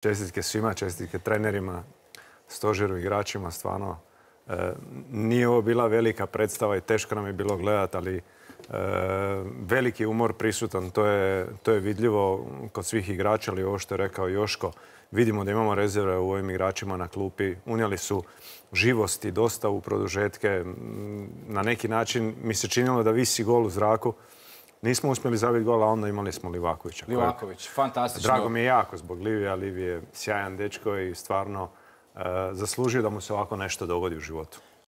Čestitke svima, čestitke trenerima, stožeru, igračima, stvarno. E, nije ovo bila velika predstava i teško nam je bilo gledati, ali e, veliki umor prisutan, to je, vidljivo kod svih igrača, ali ovo što je rekao Joško, vidimo da imamo rezerve u ovim igračima na klupi, unijeli su živosti dosta u produžetke, na neki način mi se činilo da visi gol u zraku, Nismo uspjeli zabiti gola, onda imali smo Livakovića. Livaković, fantastično. Drago mi je jako zbog Livija. je sjajan dečko i stvarno e, zaslužio da mu se ovako nešto dogodi u životu.